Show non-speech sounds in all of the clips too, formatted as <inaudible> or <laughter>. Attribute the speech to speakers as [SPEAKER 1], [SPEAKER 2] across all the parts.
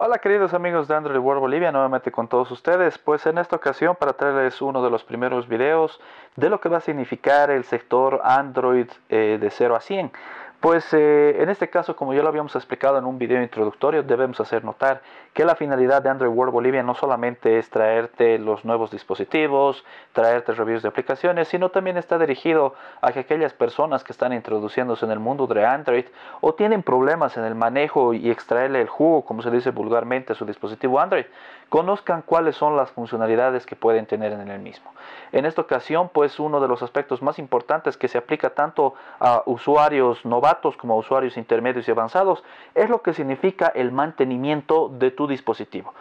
[SPEAKER 1] Hola queridos amigos de Android World Bolivia, nuevamente con todos ustedes, pues en esta ocasión para traerles uno de los primeros videos de lo que va a significar el sector Android eh, de 0 a 100. Pues eh, en este caso, como ya lo habíamos explicado en un video introductorio, debemos hacer notar que la finalidad de Android World Bolivia no solamente es traerte los nuevos dispositivos, traerte reviews de aplicaciones, sino también está dirigido a que aquellas personas que están introduciéndose en el mundo de Android o tienen problemas en el manejo y extraerle el jugo, como se dice vulgarmente, a su dispositivo Android, conozcan cuáles son las funcionalidades que pueden tener en el mismo. En esta ocasión, pues uno de los aspectos más importantes que se aplica tanto a usuarios novatos, como usuarios intermedios y avanzados, es lo que significa el mantenimiento de tu dispositivo.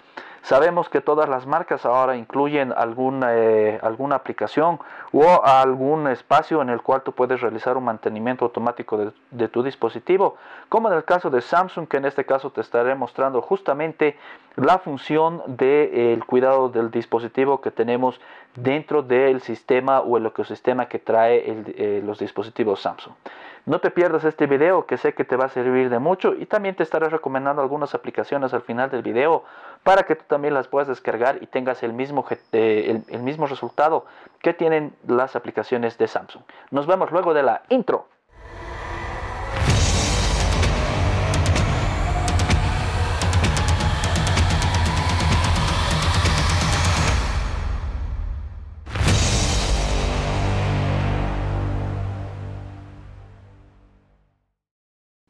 [SPEAKER 1] Sabemos que todas las marcas ahora incluyen alguna, eh, alguna aplicación o algún espacio en el cual tú puedes realizar un mantenimiento automático de, tu dispositivo, como en el caso de Samsung, que en este caso te estaré mostrando justamente la función del eh, cuidado del dispositivo que tenemos dentro del sistema o el ecosistema que trae eh, los dispositivos Samsung. No te pierdas este video que sé que te va a servir de mucho y también te estaré recomendando algunas aplicaciones al final del video para que tú también las puedas descargar y tengas el mismo, eh, mismo resultado que tienen las aplicaciones de Samsung. Nos vemos luego de la intro.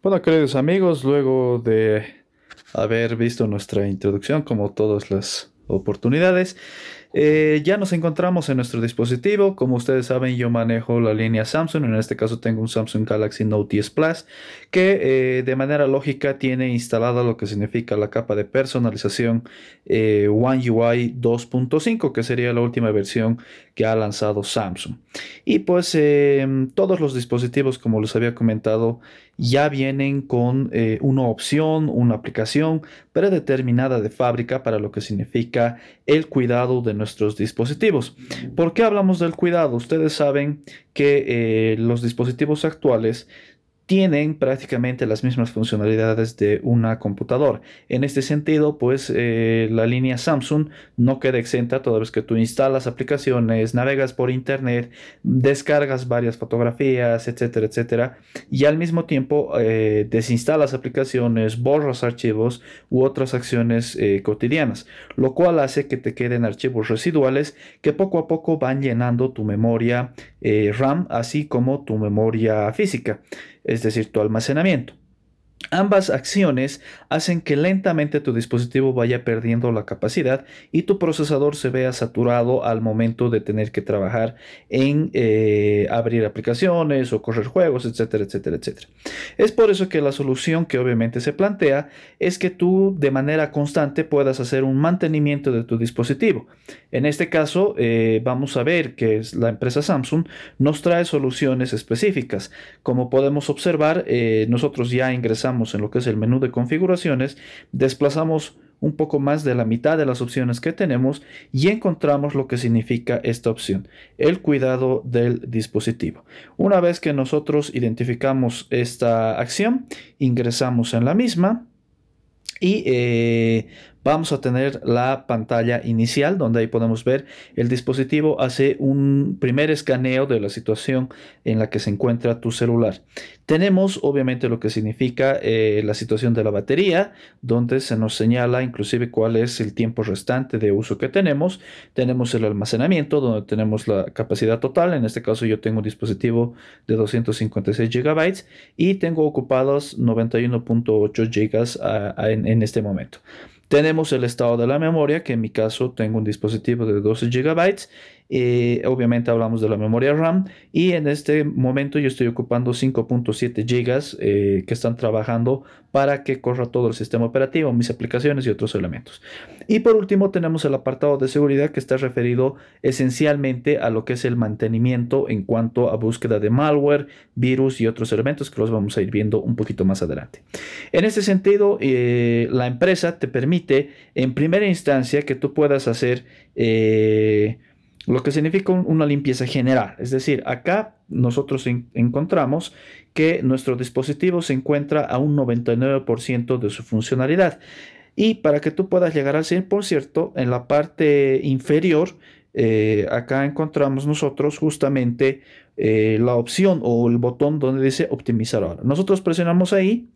[SPEAKER 1] Bueno, queridos amigos, luego de haber visto nuestra introducción, como todas las oportunidades, eh, ya nos encontramos en nuestro dispositivo. Como ustedes saben, yo manejo la línea Samsung. En este caso tengo un Samsung Galaxy Note 10 Plus que eh, de manera lógica tiene instalada lo que significa la capa de personalización eh, One UI 2.5, que sería la última versión que ha lanzado Samsung. Y pues eh, todos los dispositivos, como les había comentado, ya vienen con eh, una opción, una aplicación predeterminada de fábrica para lo que significa el cuidado de nuestros dispositivos. ¿Por qué hablamos del cuidado? Ustedes saben que eh, los dispositivos actuales tienen prácticamente las mismas funcionalidades de una computadora. En este sentido, pues eh, la línea Samsung no queda exenta toda vez que tú instalas aplicaciones, navegas por internet, descargas varias fotografías, etcétera, etcétera, y al mismo tiempo eh, desinstalas aplicaciones, borras archivos u otras acciones eh, cotidianas, lo cual hace que te queden archivos residuales que poco a poco van llenando tu memoria RAM, así como tu memoria física es decir, tu almacenamiento. Ambas acciones hacen que lentamente tu dispositivo vaya perdiendo la capacidad y tu procesador se vea saturado al momento de tener que trabajar en eh, abrir aplicaciones o correr juegos, etcétera, etcétera, etcétera. Es por eso que la solución que obviamente se plantea es que tú de manera constante puedas hacer un mantenimiento de tu dispositivo. En este caso, eh, vamos a ver que es la empresa Samsung nos trae soluciones específicas. Como podemos observar, eh, nosotros ya ingresamos en lo que es el menú de configuraciones, desplazamos un poco más de la mitad de las opciones que tenemos y encontramos lo que significa esta opción, el cuidado del dispositivo. Una vez que nosotros identificamos esta acción, ingresamos en la misma y eh, vamos a tener la pantalla inicial donde ahí podemos ver el dispositivo hace un primer escaneo de la situación en la que se encuentra tu celular. Tenemos obviamente lo que significa eh, la situación de la batería, donde se nos señala inclusive cuál es el tiempo restante de uso que tenemos. Tenemos el almacenamiento, donde tenemos la capacidad total. En este caso yo tengo un dispositivo de 256 GB y tengo ocupados 91.8 GB ah, en, en este momento. Tenemos el estado de la memoria, que en mi caso tengo un dispositivo de 12 GB eh, obviamente hablamos de la memoria RAM y en este momento yo estoy ocupando 5.7 GB eh, que están trabajando para que corra todo el sistema operativo, mis aplicaciones y otros elementos. Y por último tenemos el apartado de seguridad que está referido esencialmente a lo que es el mantenimiento en cuanto a búsqueda de malware, virus y otros elementos que los vamos a ir viendo un poquito más adelante. En este sentido, eh, la empresa te permite en primera instancia que tú puedas hacer lo que significa una limpieza general. Es decir, acá nosotros encontramos que nuestro dispositivo se encuentra a un 99% de su funcionalidad. Y para que tú puedas llegar al 100%, en la parte inferior eh, acá encontramos nosotros justamente eh, la opción o el botón donde dice optimizar ahora. Nosotros presionamos ahí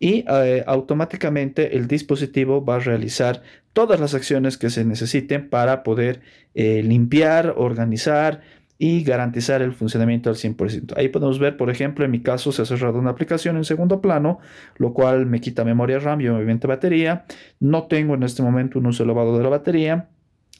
[SPEAKER 1] y eh, automáticamente el dispositivo va a realizar todas las acciones que se necesiten para poder limpiar, organizar y garantizar el funcionamiento al 100%. Ahí podemos ver, por ejemplo, en mi caso se ha cerrado una aplicación en segundo plano, lo cual me quita memoria RAM y obviamente batería. No tengo en este momento un uso elevado de la batería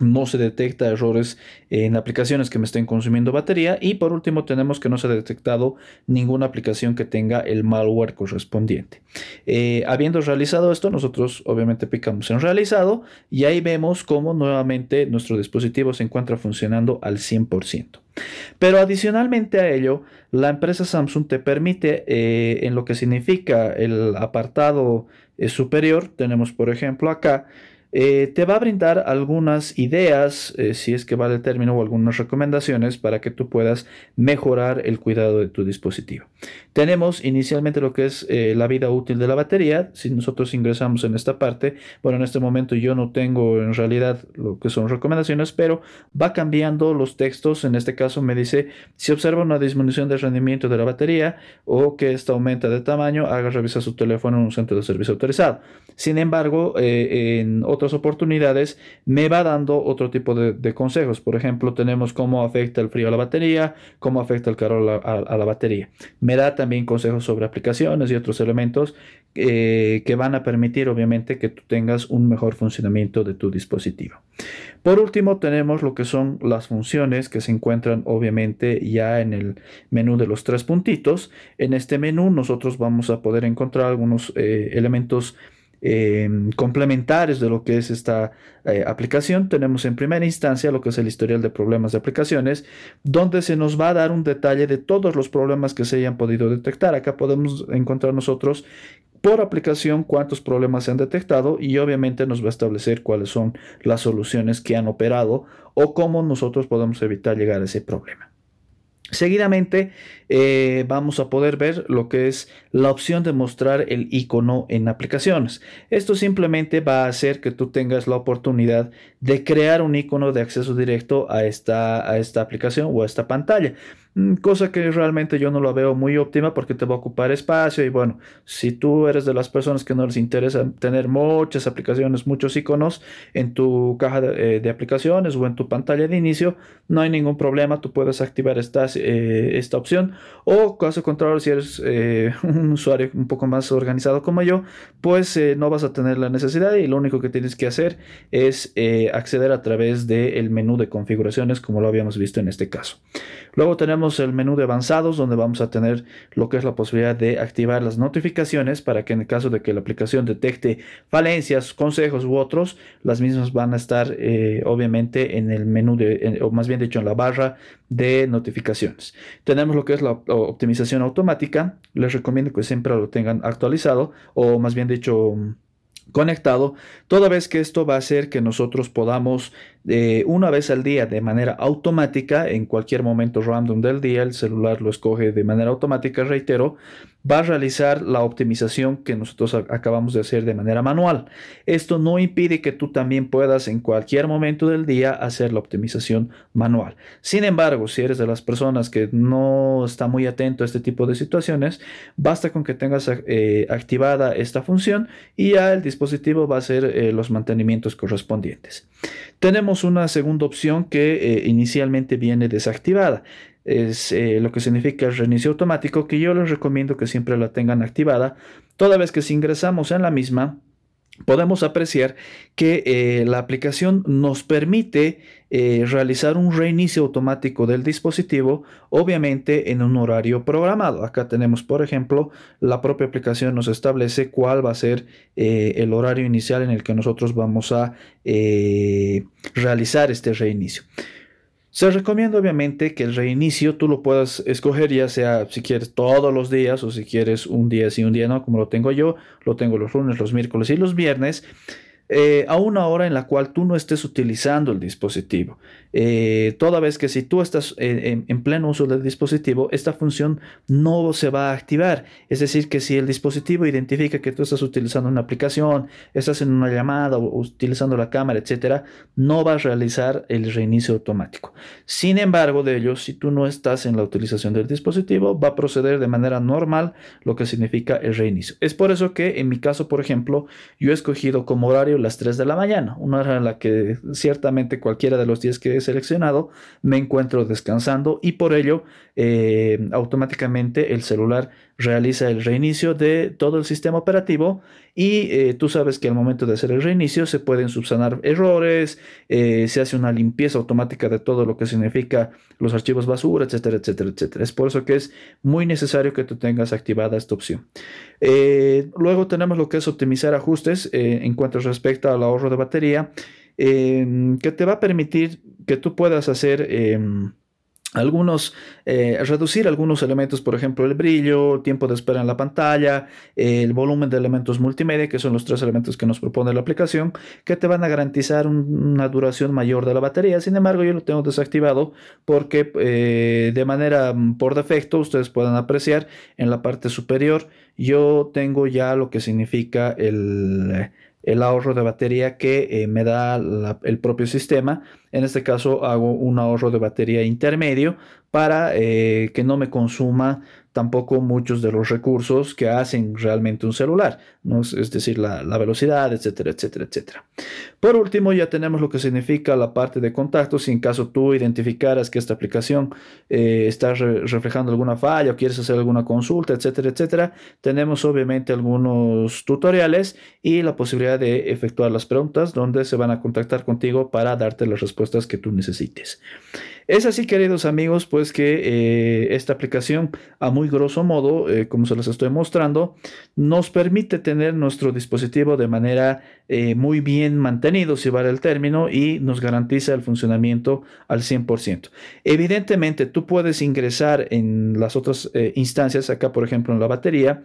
[SPEAKER 1] no se detecta errores en aplicaciones que me estén consumiendo batería y por último tenemos que no se ha detectado ninguna aplicación que tenga el malware correspondiente. Eh, habiendo realizado esto, nosotros obviamente picamos en realizado y ahí vemos cómo nuevamente nuestro dispositivo se encuentra funcionando al 100%. Pero adicionalmente a ello, la empresa Samsung te permite eh, en lo que significa el apartado eh, superior, tenemos por ejemplo acá, eh, te va a brindar algunas ideas, eh, si es que vale el término, o algunas recomendaciones para que tú puedas mejorar el cuidado de tu dispositivo. Tenemos inicialmente lo que es eh, la vida útil de la batería. Si nosotros ingresamos en esta parte, bueno, en este momento yo no tengo en realidad lo que son recomendaciones, pero va cambiando los textos. En este caso me dice, si observa una disminución del rendimiento de la batería o que esta aumenta de tamaño, haga revisar su teléfono en un centro de servicio autorizado. Sin embargo, en otro las oportunidades, me va dando otro tipo de, consejos. Por ejemplo, tenemos cómo afecta el frío a la batería, cómo afecta el calor a, la batería. Me da también consejos sobre aplicaciones y otros elementos eh, que van a permitir, obviamente, que tú tengas un mejor funcionamiento de tu dispositivo. Por último, tenemos lo que son las funciones que se encuentran, obviamente, ya en el menú de los tres puntitos. En este menú nosotros vamos a poder encontrar algunos eh, elementos Em, complementares complementarios de lo que es esta eh, aplicación, tenemos en primera instancia lo que es el historial de problemas de aplicaciones, donde se nos va a dar un detalle de todos los problemas que se hayan podido detectar. Acá podemos encontrar nosotros por aplicación cuántos problemas se han detectado y obviamente nos va a establecer cuáles son las soluciones que han operado o cómo nosotros podemos evitar llegar a ese problema. Seguidamente eh, vamos a poder ver lo que es la opción de mostrar el icono en aplicaciones. Esto simplemente va a hacer que tú tengas la oportunidad de crear un icono de acceso directo a esta, a esta aplicación o a esta pantalla. Mm, cosa que realmente yo no lo veo muy óptima porque te va a ocupar espacio y bueno, si tú eres de las personas que no les interesa tener muchas aplicaciones, muchos iconos en tu caja de, eh, aplicaciones o en tu pantalla de inicio, no hay ningún problema, tú puedes activar eh, esta opción o caso contrario, si eres eh, <laughs> un usuario un poco más organizado como yo, pues no vas a tener la necesidad y lo único que tienes que hacer es acceder a través del menú de configuraciones como lo habíamos visto en este caso. Luego tenemos el menú de avanzados donde vamos a tener lo que es la posibilidad de activar las notificaciones para que en el caso de que la aplicación detecte falencias, consejos u otros, las mismas van a estar eh, obviamente en el menú de, o más bien dicho en la barra de notificaciones. Tenemos lo que es la optimización automática. Les recomiendo que siempre lo tengan actualizado o más bien dicho conectado, toda vez que esto va a hacer que nosotros podamos eh, una vez al día de manera automática, en cualquier momento random del día, el celular lo escoge de manera automática, reitero, va a realizar la optimización que nosotros acabamos de hacer de manera manual. Esto no impide que tú también puedas en cualquier momento del día hacer la optimización manual. Sin embargo, si eres de las personas que no está muy atento a este tipo de situaciones, basta con que tengas eh, activada esta función y ya el dispositivo va a hacer eh, los mantenimientos correspondientes. Tenemos una segunda opción que eh, inicialmente viene desactivada. Es eh, lo que significa el reinicio automático que yo les recomiendo que siempre la tengan activada. Toda vez que si ingresamos en la misma, podemos apreciar que eh, la aplicación nos permite eh, realizar un reinicio automático del dispositivo, obviamente en un horario programado. Acá tenemos, por ejemplo, la propia aplicación nos establece cuál va a ser eh, el horario inicial en el que nosotros vamos a realizar este reinicio. Se recomienda obviamente que el reinicio tú lo puedas escoger, ya sea si quieres todos los días o si quieres un día sí, un día no, como lo tengo yo, lo tengo los lunes, los miércoles y los viernes. Eh, a una hora en la cual tú no estés utilizando el dispositivo. Eh, toda vez que si tú estás en, pleno uso del dispositivo, esta función no se va a activar. Es decir, que si el dispositivo identifica que tú estás utilizando una aplicación, estás en una llamada o utilizando la cámara, etcétera, no va a realizar el reinicio automático. Sin embargo, de ello, si tú no estás en la utilización del dispositivo, va a proceder de manera normal, lo que significa el reinicio. Es por eso que en mi caso, por ejemplo, yo he escogido como horario las 3 de la mañana, una hora en la que ciertamente cualquiera de los 10 que he seleccionado me encuentro descansando y por ello eh, automáticamente el celular realiza el reinicio de todo el sistema operativo y eh, tú sabes que al momento de hacer el reinicio se pueden subsanar errores, eh, se hace una limpieza automática de todo lo que significa los archivos basura, etcétera, etcétera, etcétera. Es por eso que es muy necesario que tú tengas activada esta opción. Eh, luego tenemos lo que es optimizar ajustes en cuanto respecto al ahorro de batería, que te va a permitir que tú puedas hacer em, algunos, eh, reducir algunos elementos, por ejemplo, el brillo, tiempo de espera en la pantalla, el volumen de elementos multimedia, que son los tres elementos que nos propone la aplicación, que te van a garantizar una duración mayor de la batería. Sin embargo, yo lo tengo desactivado porque eh, de manera mm, por defecto ustedes pueden apreciar en la parte superior yo tengo ya lo que significa el, ahorro de batería que eh, me da el propio sistema. En este caso hago un ahorro de batería intermedio para eh, que no me consuma tampoco muchos de los recursos que hacen realmente un celular, es decir, la, velocidad, etcétera, etcétera, etcétera. Por último, ya tenemos lo que significa la parte de contacto. Si en caso tú identificaras que esta aplicación eh, está reflejando alguna falla o quieres hacer alguna consulta, etcétera, etcétera, tenemos obviamente algunos tutoriales y la posibilidad de efectuar las preguntas donde se van a contactar contigo para darte las respuestas que tú necesites. Es así, queridos amigos, pues que eh, esta aplicación, a muy grosso modo, eh, como se las estoy mostrando, nos permite tener nuestro dispositivo de manera eh, muy bien mantenido, si vale el término, y nos garantiza el funcionamiento al 100%. Evidentemente, tú puedes ingresar en las otras instancias, acá por ejemplo en la batería,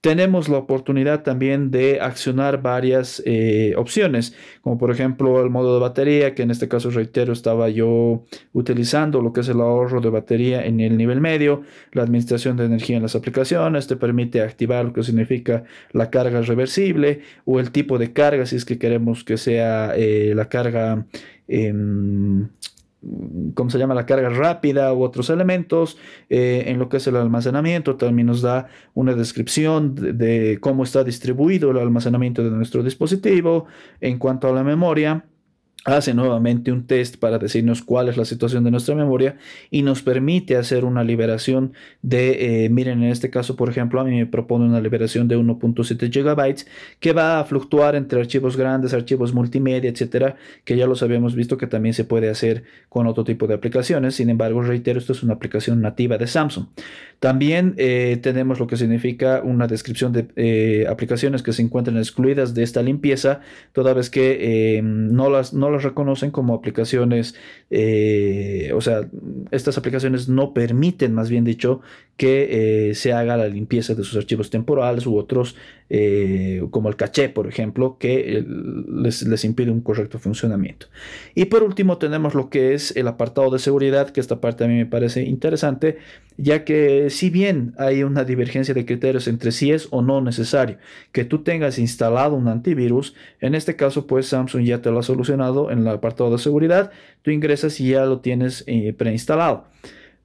[SPEAKER 1] tenemos la oportunidad también de accionar varias eh, opciones, como por ejemplo el modo de batería, que en este caso reitero estaba yo utilizando, lo que es el ahorro de batería en el nivel medio, la administración de energía en las aplicaciones, te permite activar lo que significa la carga reversible o el tipo de carga, si es que queremos que sea eh, la carga... Em, ¿cómo se llama? La carga rápida u otros elementos, eh, en lo que es el almacenamiento, también nos da una descripción de, cómo está distribuido el almacenamiento de nuestro dispositivo, en cuanto a la memoria, hace nuevamente un test para decirnos cuál es la situación de nuestra memoria y nos permite hacer una liberación de, eh, miren, en este caso, por ejemplo, a mí me propone una liberación de 1.7 gigabytes que va a fluctuar entre archivos grandes, archivos multimedia, etcétera, que ya los habíamos visto que también se puede hacer con otro tipo de aplicaciones. Sin embargo, reitero, esto es una aplicación nativa de Samsung. También eh, tenemos lo que significa una descripción de eh, aplicaciones que se encuentran excluidas de esta limpieza, toda vez que no las las reconocen como aplicaciones, eh, o sea, estas aplicaciones no permiten, más bien dicho, que eh, se haga la limpieza de sus archivos temporales u otros, eh, como el caché, por ejemplo, que les, impide un correcto funcionamiento. Y por último tenemos lo que es el apartado de seguridad, que esta parte a mí me parece interesante, ya que si bien hay una divergencia de criterios entre si es o no necesario que tú tengas instalado un antivirus, en este caso pues Samsung ya te lo ha solucionado en el apartado de seguridad, tú ingresas y ya lo tienes eh, preinstalado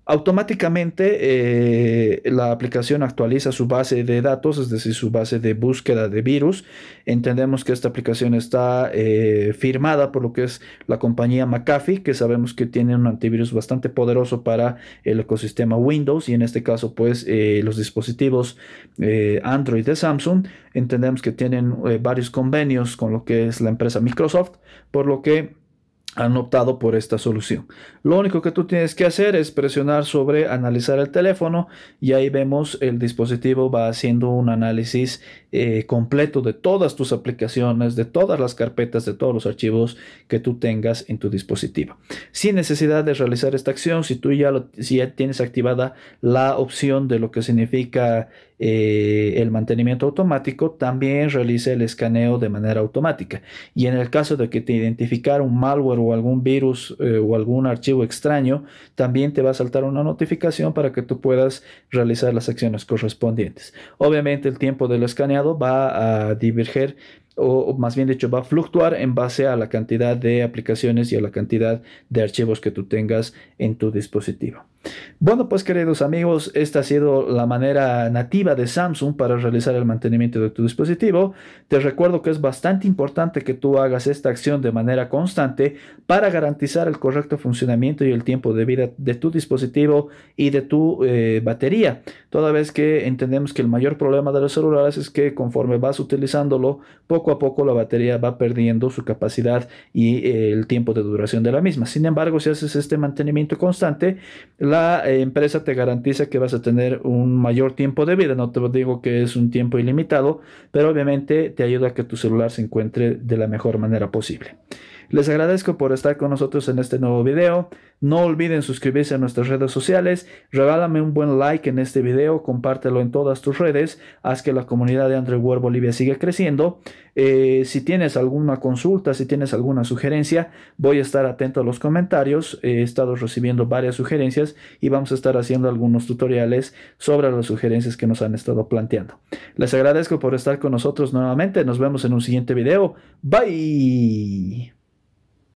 [SPEAKER 1] automáticamente eh, la aplicación actualiza su base de datos, es decir, su base de búsqueda de virus. Entendemos que esta aplicación está eh, firmada por lo que es la compañía McAfee, que sabemos que tiene un antivirus bastante poderoso para el ecosistema Windows y en este caso pues eh, los dispositivos Android de Samsung. Entendemos que tienen varios convenios con lo que es la empresa Microsoft, por lo que han optado por esta solución. Lo único que tú tienes que hacer es presionar sobre analizar el teléfono y ahí vemos el dispositivo va haciendo un análisis eh, completo de todas tus aplicaciones, de todas las carpetas, de todos los archivos que tú tengas en tu dispositivo. Sin necesidad de realizar esta acción, si tú ya, si ya tienes activada la opción de lo que significa eh, el mantenimiento automático, también realice el escaneo de manera automática. Y en el caso de que te identificara un malware o algún virus eh, o algún archivo extraño, también te va a saltar una notificación para que tú puedas realizar las acciones correspondientes. Obviamente el tiempo del escaneado va a diverger o más bien dicho, va a fluctuar en base a la cantidad de aplicaciones y a la cantidad de archivos que tú tengas en tu dispositivo. Bueno, pues queridos amigos, esta ha sido la manera nativa de Samsung para realizar el mantenimiento de tu dispositivo. Te recuerdo que es bastante importante que tú hagas esta acción de manera constante para garantizar el correcto funcionamiento y el tiempo de vida de tu dispositivo y de tu eh, batería. Toda vez que entendemos que el mayor problema de los celulares es que conforme vas utilizándolo, poco a poco la batería va perdiendo su capacidad y eh, el tiempo de duración de la misma. Sin embargo, si haces este mantenimiento constante, la la empresa te garantiza que vas a tener un mayor tiempo de vida. No te digo que es un tiempo ilimitado, pero obviamente te ayuda a que tu celular se encuentre de la mejor manera posible. Les agradezco por estar con nosotros en este nuevo video. No olviden suscribirse a nuestras redes sociales. Regálame un buen like en este video. Compártelo en todas tus redes. Haz que la comunidad de Android World Bolivia siga creciendo. Eh, si tienes alguna consulta, si tienes alguna sugerencia, voy a estar atento a los comentarios. He estado recibiendo varias sugerencias y vamos a estar haciendo algunos tutoriales sobre las sugerencias que nos han estado planteando. Les agradezco por estar con nosotros nuevamente. Nos vemos en un siguiente video. Bye.